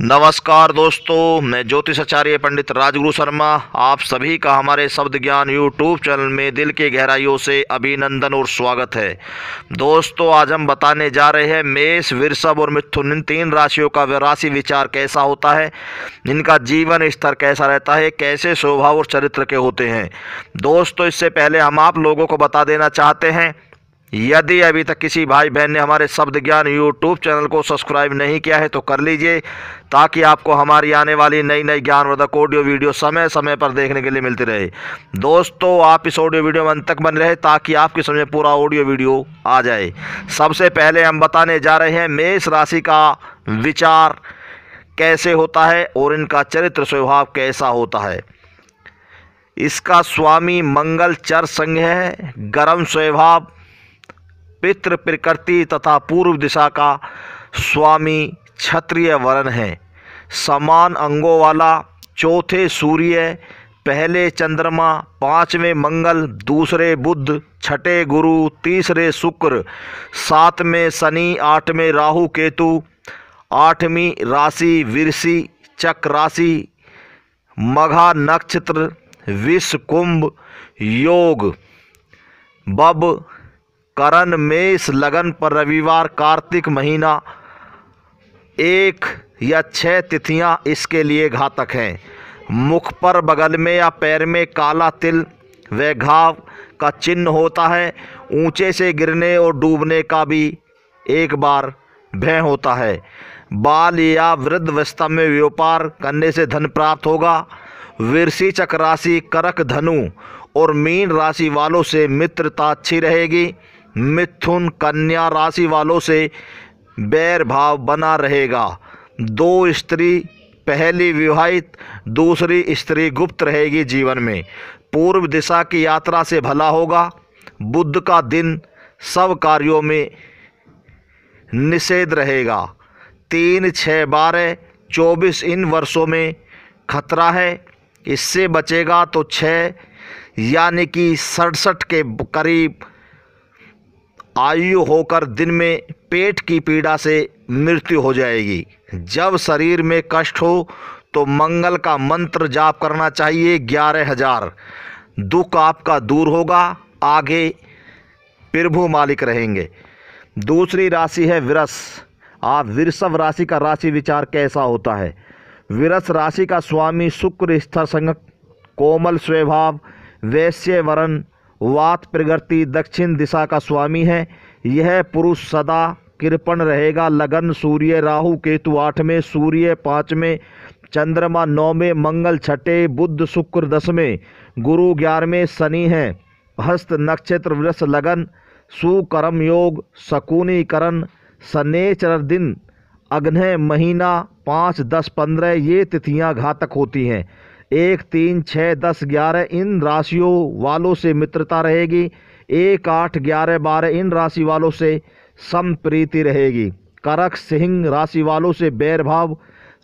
नमस्कार दोस्तों मैं ज्योतिष आचार्य पंडित राजगुरु शर्मा आप सभी का हमारे शब्द ज्ञान यूट्यूब चैनल में दिल की गहराइयों से अभिनंदन और स्वागत है दोस्तों आज हम बताने जा रहे हैं मेष वृषभ और मिथुन इन तीन राशियों का राशि विचार कैसा होता है इनका जीवन स्तर कैसा रहता है कैसे स्वभाव और चरित्र के होते हैं दोस्तों इससे पहले हम आप लोगों को बता देना चाहते हैं यदि अभी तक किसी भाई बहन ने हमारे शब्द ज्ञान यूट्यूब चैनल को सब्सक्राइब नहीं किया है तो कर लीजिए ताकि आपको हमारी आने वाली नई नई ज्ञानवर्धक ऑडियो वीडियो समय समय पर देखने के लिए मिलती रहे दोस्तों आप इस ऑडियो वीडियो में अंत तक बन रहे ताकि आपके समझ पूरा ऑडियो वीडियो आ जाए सबसे पहले हम बताने जा रहे हैं मेष राशि का विचार कैसे होता है और इनका चरित्र स्वभाव कैसा होता है इसका स्वामी मंगल चर संघ है गर्म स्वभाव पितृ प्रकृति तथा पूर्व दिशा का स्वामी क्षत्रिय वर्ण है समान अंगों वाला चौथे सूर्य पहले चंद्रमा पांचवें मंगल दूसरे बुध छठे गुरु तीसरे शुक्र सातवें शनि आठवें राहु केतु आठवीं राशि विरसी चक्र राशि मघा नक्षत्र विष कुंभ योग बब करण मेष लगन पर रविवार कार्तिक महीना एक या छः तिथियां इसके लिए घातक हैं मुख पर बगल में या पैर में काला तिल व घाव का चिन्ह होता है ऊंचे से गिरने और डूबने का भी एक बार भय होता है बाल या वृद्धावस्था में व्यापार करने से धन प्राप्त होगा वृषि चक्र राशि करक धनु और मीन राशि वालों से मित्रता अच्छी रहेगी मिथुन कन्या राशि वालों से बैर भाव बना रहेगा दो स्त्री पहली विवाहित दूसरी स्त्री गुप्त रहेगी जीवन में पूर्व दिशा की यात्रा से भला होगा बुद्ध का दिन सब कार्यों में निषेध रहेगा तीन छः बारह चौबीस इन वर्षों में खतरा है इससे बचेगा तो छः यानी कि सड़सठ के करीब आयु होकर दिन में पेट की पीड़ा से मृत्यु हो जाएगी जब शरीर में कष्ट हो तो मंगल का मंत्र जाप करना चाहिए ग्यारह हजार दुख आपका दूर होगा आगे प्रभु मालिक रहेंगे दूसरी राशि है विरस आप वृषभ राशि का राशि विचार कैसा होता है विरस राशि का स्वामी शुक्र स्थल संग कोमल स्वभाव वैश्य वरण वात प्रगति दक्षिण दिशा का स्वामी है यह पुरुष सदा कृपण रहेगा लगन सूर्य राहु केतु आठवें सूर्य पाँचवें चंद्रमा नौवें मंगल छठे बुद्ध शुक्र दसवें गुरु ग्यारहवें शनि हैं हस्त नक्षत्र वृष लगन सुकर्म योग शकुनीकरण शनेचर दिन अग्नय महीना पाँच दस पंद्रह ये तिथियां घातक होती हैं एक तीन छः दस ग्यारह इन राशियों वालों से मित्रता रहेगी एक आठ ग्यारह बारह इन राशि वालों से संप्रीति रहेगी करक सिंह राशि वालों से बैर भाव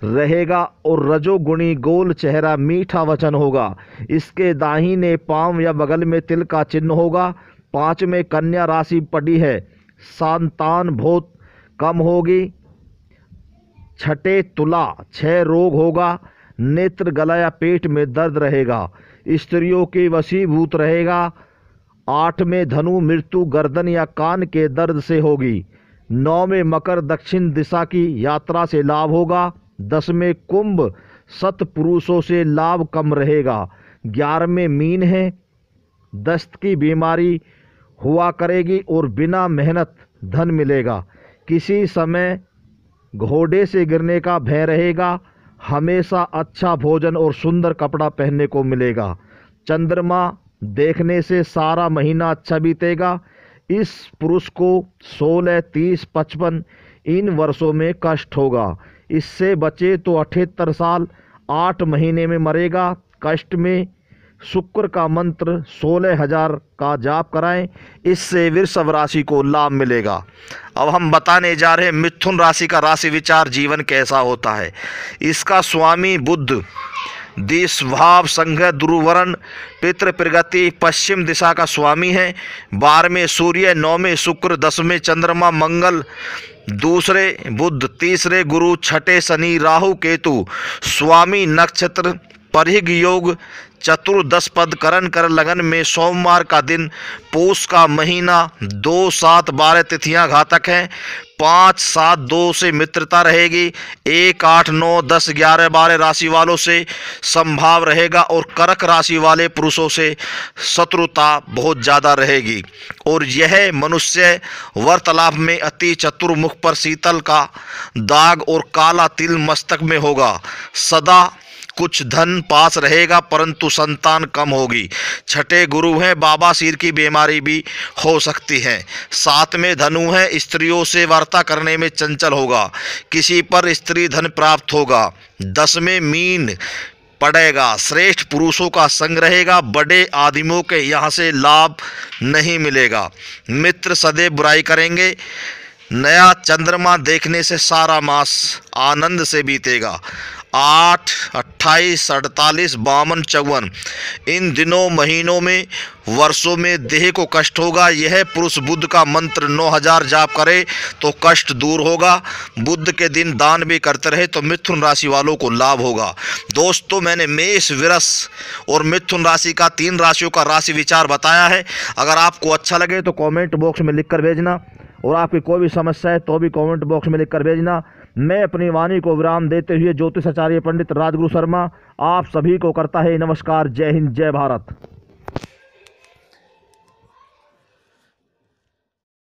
रहेगा और रजोगुणी गोल चेहरा मीठा वचन होगा इसके दाहिने पाँव या बगल में तिल का चिन्ह होगा पाँच में कन्या राशि पड़ी है संतान बहुत कम होगी छठे तुला छः रोग होगा नेत्र गला या पेट में दर्द रहेगा स्त्रियों के वशीभूत रहेगा आठ में धनु मृत्यु गर्दन या कान के दर्द से होगी नौ में मकर दक्षिण दिशा की यात्रा से लाभ होगा दस में कुंभ सतपुरुषों से लाभ कम रहेगा ग्यारह में मीन है दस्त की बीमारी हुआ करेगी और बिना मेहनत धन मिलेगा किसी समय घोड़े से गिरने का भय रहेगा हमेशा अच्छा भोजन और सुंदर कपड़ा पहनने को मिलेगा चंद्रमा देखने से सारा महीना अच्छा बीतेगा इस पुरुष को सोलह तीस पचपन इन वर्षों में कष्ट होगा इससे बचे तो अठहत्तर साल आठ महीने में मरेगा कष्ट में शुक्र का मंत्र सोलह हजार का जाप कराएं इससे वृषभ राशि को लाभ मिलेगा अब हम बताने जा रहे हैं मिथुन राशि का राशि विचार जीवन कैसा होता है इसका स्वामी बुद्ध भाव संघ दुर्वरण पितृ प्रगति पश्चिम दिशा का स्वामी है बारहवें सूर्य नौवें शुक्र दसवें चंद्रमा मंगल दूसरे बुद्ध तीसरे गुरु छठे शनि राहु केतु स्वामी नक्षत्र परिघ योग चतुर्दश पद करण कर लगन में सोमवार का दिन पोष का महीना दो सात बारह तिथियां घातक हैं पाँच सात दो से मित्रता रहेगी एक आठ नौ दस ग्यारह बारह राशि वालों से संभाव रहेगा और करक राशि वाले पुरुषों से शत्रुता बहुत ज़्यादा रहेगी और यह मनुष्य वर्तलाभ में अति चतुर्मुख पर शीतल का दाग और काला तिल मस्तक में होगा सदा कुछ धन पास रहेगा परंतु संतान कम होगी छठे गुरु हैं बाबा सिर की बीमारी भी हो सकती है साथ में धनु है स्त्रियों से वार्ता करने में चंचल होगा किसी पर स्त्री धन प्राप्त होगा दस में मीन पड़ेगा श्रेष्ठ पुरुषों का संग रहेगा बड़े आदमियों के यहाँ से लाभ नहीं मिलेगा मित्र सदैव बुराई करेंगे नया चंद्रमा देखने से सारा मास आनंद से बीतेगा आठ अट्ठाईस अड़तालीस बावन चौवन इन दिनों महीनों में वर्षों में देह को कष्ट होगा यह पुरुष बुद्ध का मंत्र 9000 जाप करे तो कष्ट दूर होगा बुद्ध के दिन दान भी करते रहे तो मिथुन राशि वालों को लाभ होगा दोस्तों मैंने मेष विरस और मिथुन राशि का तीन राशियों का राशि विचार बताया है अगर आपको अच्छा लगे तो कॉमेंट बॉक्स में लिख भेजना और आपकी कोई भी समस्या है तो भी कॉमेंट बॉक्स में लिख भेजना मैं अपनी वाणी को विराम देते हुए ज्योतिष आचार्य पंडित राजगुरु शर्मा आप सभी को करता है नमस्कार जय हिंद जय भारत